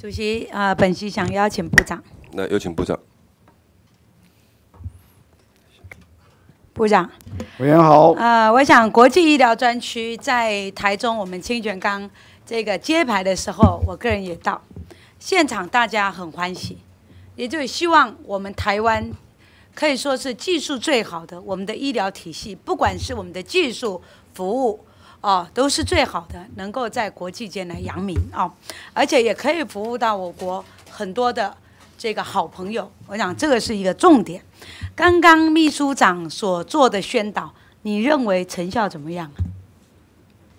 主席啊，本席想邀请部长。那有请部长。部长，委员好。啊，我想国际医疗专区在台中我们清泉岗这个揭牌的时候，我个人也到现场，大家很欢喜，也就希望我们台湾可以说是技术最好的我们的医疗体系，不管是我们的技术服务。哦，都是最好的，能够在国际间来扬名啊，而且也可以服务到我国很多的这个好朋友。我想这个是一个重点。刚刚秘书长所做的宣导，你认为成效怎么样？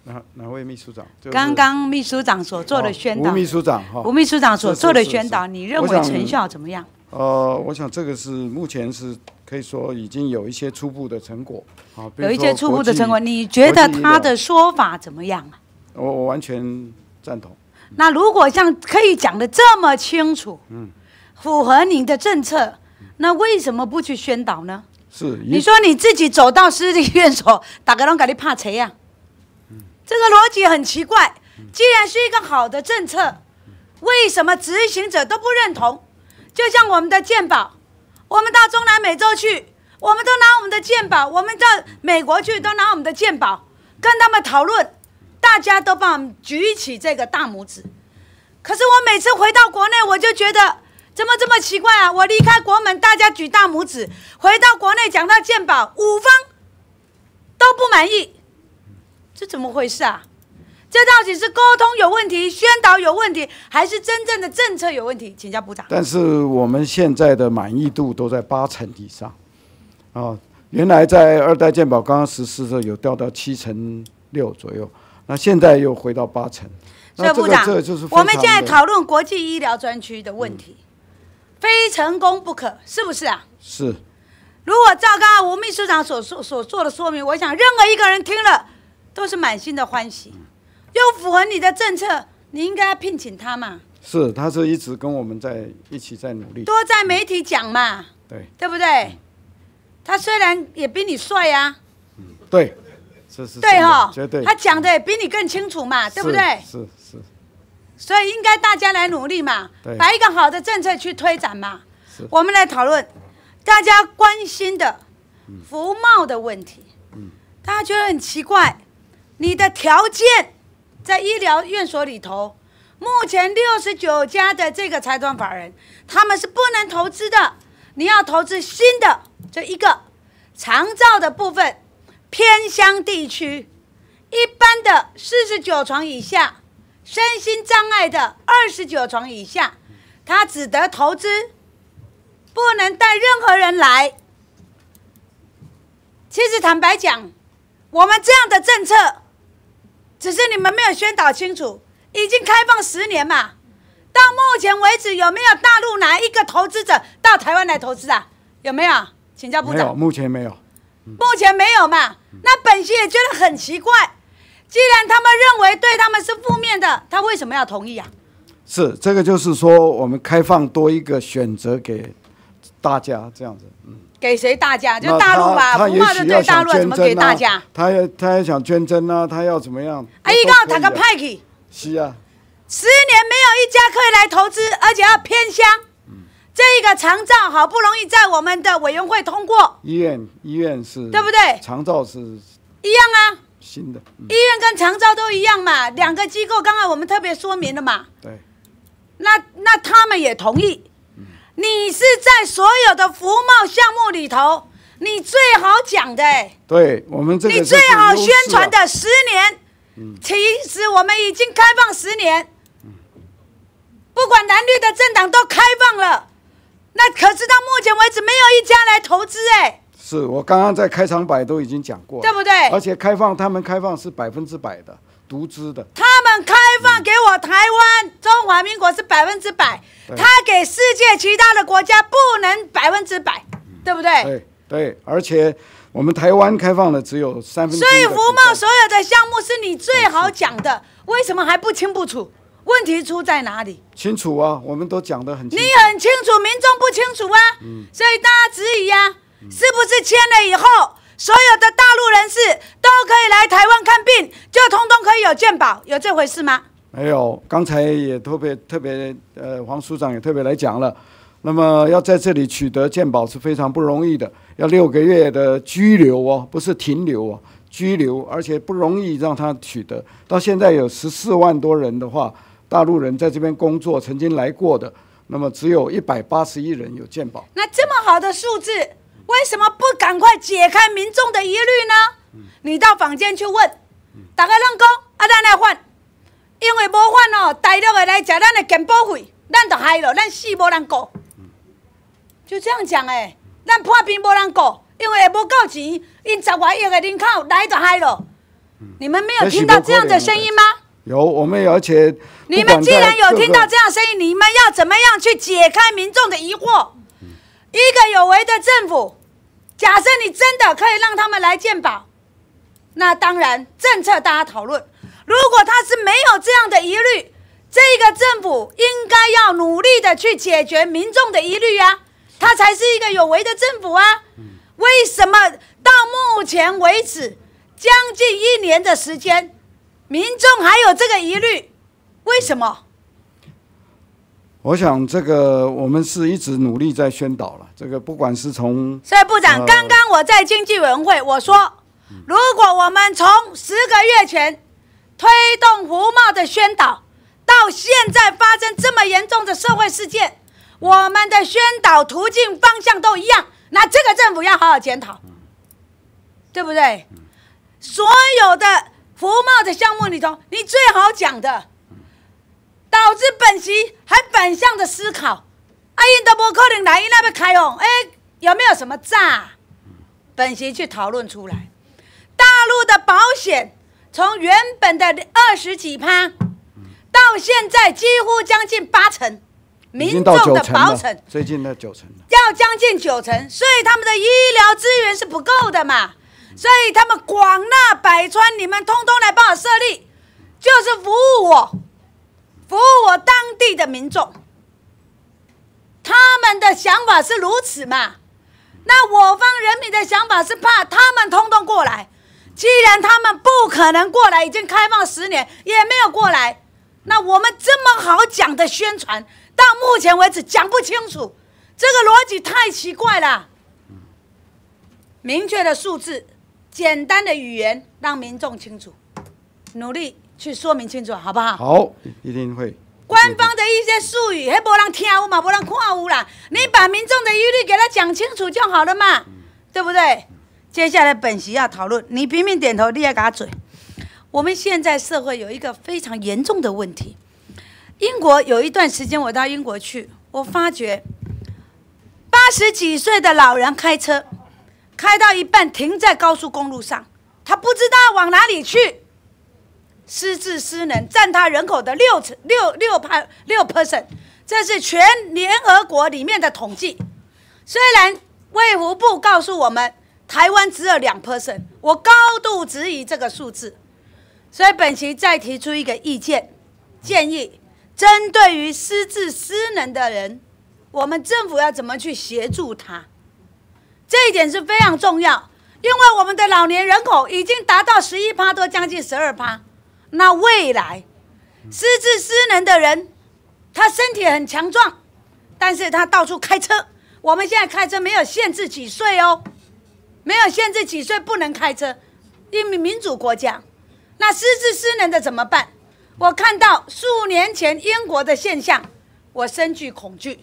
哪哪位秘书长？刚刚秘书长所做的宣导。秘书长。哈、吴秘书长所做的宣导，你认为成效怎么样？呃，我想这个是目前是。可以说已经有一些初步的成果，好有一些初步的成果，你觉得他的说法怎么样啊？我我完全赞同。那如果像可以讲得这么清楚，嗯，符合您的政策，那为什么不去宣导呢？是你说你自己走到私立院所，打个啷个你怕谁呀？嗯，这个逻辑很奇怪。既然是一个好的政策，为什么执行者都不认同？就像我们的健保。我们到中南美洲去，我们都拿我们的鉴宝；我们到美国去，都拿我们的鉴宝，跟他们讨论，大家都帮我们举起这个大拇指。可是我每次回到国内，我就觉得怎么这么奇怪啊！我离开国门，大家举大拇指；回到国内，讲到鉴宝，五方都不满意，这怎么回事啊？这到底是沟通有问题、宣导有问题，还是真正的政策有问题？请教部长。但是我们现在的满意度都在八成以上，啊，原来在二代健保刚刚实施的时候有掉到七成六左右，那现在又回到八成。那部长，这就是我们现在讨论国际医疗专区的问题，非成功不可，是不是啊？是。如果照刚刚吴秘书长所说所做的说明，我想任何一个人听了都是满心的欢喜。又符合你的政策，你应该聘请他嘛？是他是一直跟我们在一起在努力，多在媒体讲嘛？对，对不对？他虽然也比你帅呀，嗯，对，这是对哈，绝对，他讲的也比你更清楚嘛，对不对？是是，所以应该大家来努力嘛，把一个好的政策去推展嘛。我们来讨论大家关心的服贸的问题，大家觉得很奇怪，你的条件。在医疗院所里头，目前六十九家的这个财团法人，他们是不能投资的。你要投资新的这一个，长照的部分，偏乡地区，一般的四十九床以下，身心障碍的二十九床以下，他只得投资，不能带任何人来。其实坦白讲，我们这样的政策。只是你们没有宣导清楚，已经开放十年嘛，到目前为止有没有大陆哪一个投资者到台湾来投资啊？有没有？请教部长。目前没有。目前没有嘛？那本溪也觉得很奇怪，既然他们认为对他们是负面的，他为什么要同意啊？是这个，就是说我们开放多一个选择给大家这样子。给谁大家就大陆吧，不骂就对大陆，怎么给大家。他也，他也想捐赠啊，他要怎么样？阿姨刚好他个派去。是啊。十年没有一家可以来投资，而且要偏乡。这一个长照好不容易在我们的委员会通过。医院医院是。对不对？长照是。一样啊。新的。医院跟长照都一样嘛，两个机构，刚才我们特别说明了嘛。对。那那他们也同意。你是在所有的服贸项目里头，你最好讲的，对我们这个，你最好宣传的十年。嗯，其实我们已经开放十年，嗯，不管蓝绿的政党都开放了，那可是到目前为止没有一家来投资哎。是我刚刚在开场白都已经讲过对不对？而且开放他们开放是百分之百的独资的。开放给我台湾，中华民国是百分之百，他给世界其他的国家不能百分之百，对不对？对，对，而且我们台湾开放的只有三分。所以福茂所有的项目是你最好讲的，为什么还不清不楚？问题出在哪里？清楚啊，我们都讲得很。清楚。你很清楚，民众不清楚啊。嗯。所以大家质疑呀，是不是签了以后？所有的大陆人士都可以来台湾看病，就通通可以有健保，有这回事吗？没有，刚才也特别特别，呃，黄署长也特别来讲了。那么要在这里取得健保是非常不容易的，要六个月的拘留哦，不是停留哦，拘留，而且不容易让他取得。到现在有十四万多人的话，大陆人在这边工作，曾经来过的，那么只有一百八十一人有健保。那这么好的数字。为什么不赶快解开民众的疑虑呢？你到坊间去问，打开让工，啊，蛋来换，因为不换哦，大陆的来吃咱的健保费，咱就害了，咱死无人顾。就这样讲诶，咱破病无人顾，因为没救济，因台湾的人口来就害了。你们没有听到这样的声音吗？有我们，而且你们既然有听到这样声音，你们要怎么样去解开民众的疑惑？一个有为的政府。假设你真的可以让他们来鉴宝，那当然政策大家讨论。如果他是没有这样的疑虑，这个政府应该要努力的去解决民众的疑虑呀，他才是一个有为的政府啊。为什么到目前为止将近一年的时间，民众还有这个疑虑？为什么？我想这个我们是一直努力在宣导了。这个不管是从以部长刚刚我在经济委员会我说，如果我们从十个月前推动服贸的宣导，到现在发生这么严重的社会事件，我们的宣导途径方向都一样，那这个政府要好好检讨，对不对？所有的服贸的项目里头，你最好讲的。导致本席还反向的思考，阿英都无可能来伊那边开房，哎，有没有什么诈？本席去讨论出来，大陆的保险从原本的二十几趴，到现在几乎将近八成，民众的保险最近的九成要将近九成，所以他们的医疗资源是不够的嘛，所以他们广纳百川，你们通通来帮我设立，就是服务我。服务我当地的民众，他们的想法是如此嘛？那我方人民的想法是怕他们通通过来。既然他们不可能过来，已经开放十年也没有过来，那我们这么好讲的宣传，到目前为止讲不清楚，这个逻辑太奇怪了。明确的数字，简单的语言，让民众清楚，努力。去说明清楚，好不好？好，一定会。官方的一些术语，迄无人听嘛，无人看啦。你把民众的疑虑给他讲清楚就好了嘛，对不对？接下来本席要讨论，你拼命点头，你也给他嘴。我们现在社会有一个非常严重的问题。英国有一段时间，我到英国去，我发觉八十几岁的老人开车，开到一半停在高速公路上，他不知道往哪里去。失智失能占他人口的六成六六趴六 percent，这是全联合国里面的统计。虽然卫福部告诉我们，台湾只有两 percent，我高度质疑这个数字。所以本席再提出一个意见建议，针对于失智失能的人，我们政府要怎么去协助他？这一点是非常重要，因为我们的老年人口已经达到十一趴多，将近十二趴。那未来，失智失能的人，他身体很强壮，但是他到处开车。我们现在开车没有限制几岁哦，没有限制几岁不能开车，因为民主国家。那失智失能的怎么办？我看到数年前英国的现象，我深具恐惧，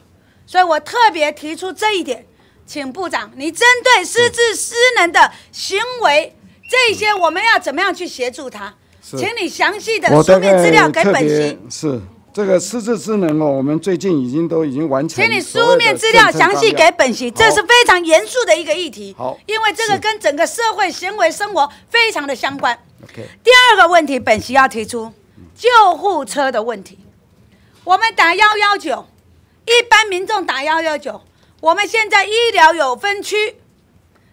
所以我特别提出这一点，请部长，你针对失智失能的行为，这些我们要怎么样去协助他？请你详细的书面资料给本席。是这个资质职能哦，我们最近已经都已经完成。请你书面资料详细给本席，这是非常严肃的一个议题。好，因为这个跟整个社会行为生活非常的相关。第二个问题，本席要提出救护车的问题。我们打幺幺九，一般民众打幺幺九。我们现在医疗有分区，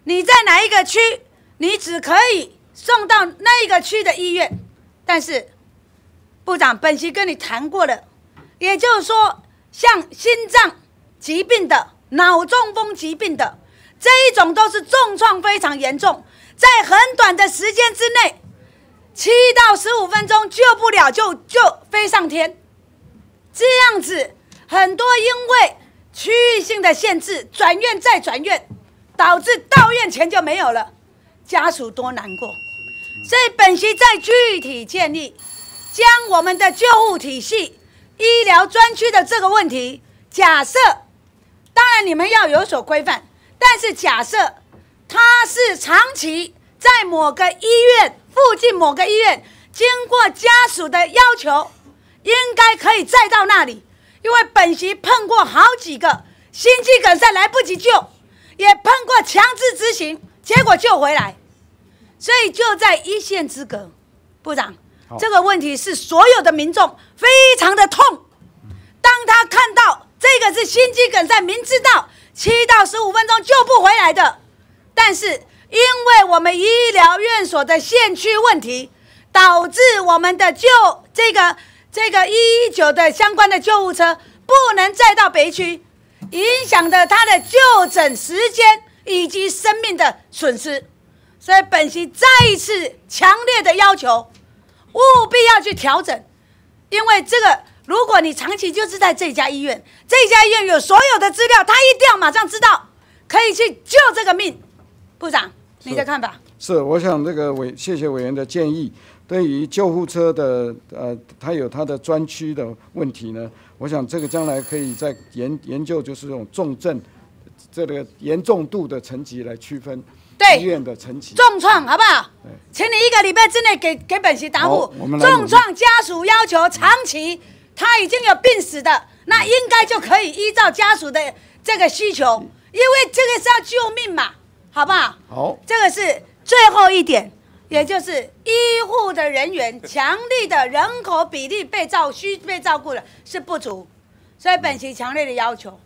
你在哪一个区，你只可以送到那个区的医院。但是，部长，本席跟你谈过的，也就是说，像心脏疾病的、脑中风疾病的这一种，都是重创非常严重，在很短的时间之内，七到十五分钟救不了就就飞上天，这样子很多因为区域性的限制，转院再转院，导致到院前就没有了，家属多难过。所以本席再具体建议，将我们的救护体系、医疗专区的这个问题假设，当然你们要有所规范，但是假设他是长期在某个医院附近，某个医院经过家属的要求，应该可以再到那里，因为本席碰过好几个心肌梗塞来不及救，也碰过强制执行结果救回来。所以就在一线之隔，部长，这个问题是所有的民众非常的痛。当他看到这个是心肌梗塞，明知道七到十五分钟救不回来的，但是因为我们医疗院所的限区问题，导致我们的救这个这个一一九的相关的救护车不能再到北区，影响的他的就诊时间以及生命的损失。所以，本席再一次强烈的要求，务必要去调整，因为这个，如果你长期就是在这家医院，这家医院有所有的资料，他一定要马上知道，可以去救这个命。部长，你的看法？是，我想这个委谢谢委员的建议，对于救护车的呃，他有他的专区的问题呢。我想这个将来可以再研研究，就是用重症这个严重度的层级来区分。对，重创好不好？请你一个礼拜之内给给本席答复。重创家属要求长期，他已经有病史的，那应该就可以依照家属的这个需求，因为这个是要救命嘛，好不好？好，这个是最后一点，也就是医护的人员、强力的人口比例被照需被照顾的是不足，所以本席强烈的要求，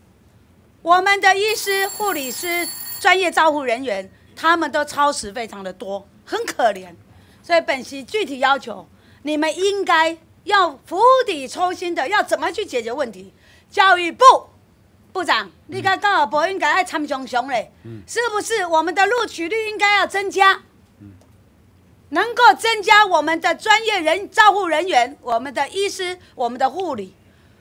我们的医师、护理师、专业照护人员。他们都超时非常的多，很可怜，所以本席具体要求你们应该要釜底抽薪的，要怎么去解决问题？教育部部长，你该告诉我应该爱参熊熊嘞，是不是？我们的录取率应该要增加，能够增加我们的专业人照护人员，我们的医师，我们的护理。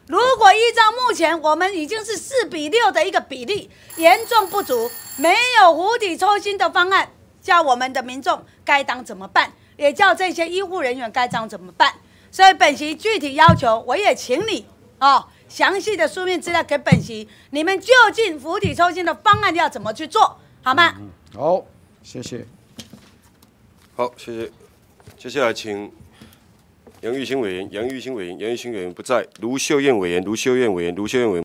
如果依照目前我们已经是四比六的一个比例，严重不足。没有釜底抽薪的方案，叫我们的民众该当怎么办？也叫这些医护人员该当怎么办？所以本席具体要求，我也请你哦，详细的书面资料给本席。你们究竟釜底抽薪的方案要怎么去做好吗？好，谢谢。好，谢谢。接下来请杨玉兴委员，杨玉兴委员，杨玉兴委员不在，卢秀燕委员，卢秀燕委员，卢秀燕委员。